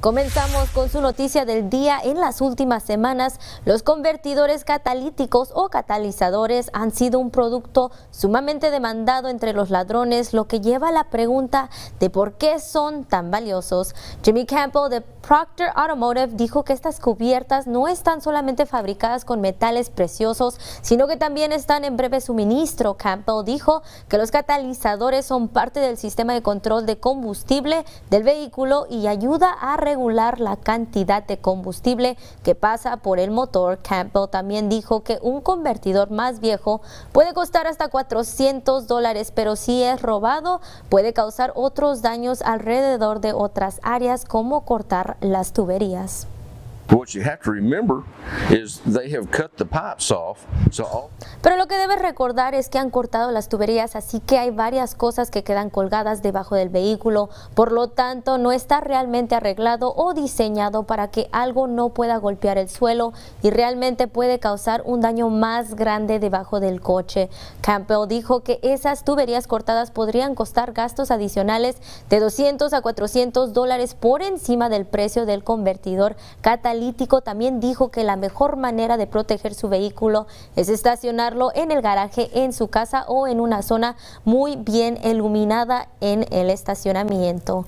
Comenzamos con su noticia del día. En las últimas semanas, los convertidores catalíticos o catalizadores han sido un producto sumamente demandado entre los ladrones, lo que lleva a la pregunta de por qué son tan valiosos. Jimmy Campbell de Procter Automotive dijo que estas cubiertas no están solamente fabricadas con metales preciosos, sino que también están en breve suministro. Campbell dijo que los catalizadores son parte del sistema de control de combustible del vehículo y ayuda a regular la cantidad de combustible que pasa por el motor. Campbell también dijo que un convertidor más viejo puede costar hasta 400 dólares, pero si es robado puede causar otros daños alrededor de otras áreas como cortar las tuberías. Pero lo que debes recordar es que han cortado las tuberías, así que hay varias cosas que quedan colgadas debajo del vehículo. Por lo tanto, no está realmente arreglado o diseñado para que algo no pueda golpear el suelo y realmente puede causar un daño más grande debajo del coche. Campbell dijo que esas tuberías cortadas podrían costar gastos adicionales de 200 a 400 dólares por encima del precio del convertidor catalítico también dijo que la mejor manera de proteger su vehículo es estacionarlo en el garaje, en su casa o en una zona muy bien iluminada en el estacionamiento.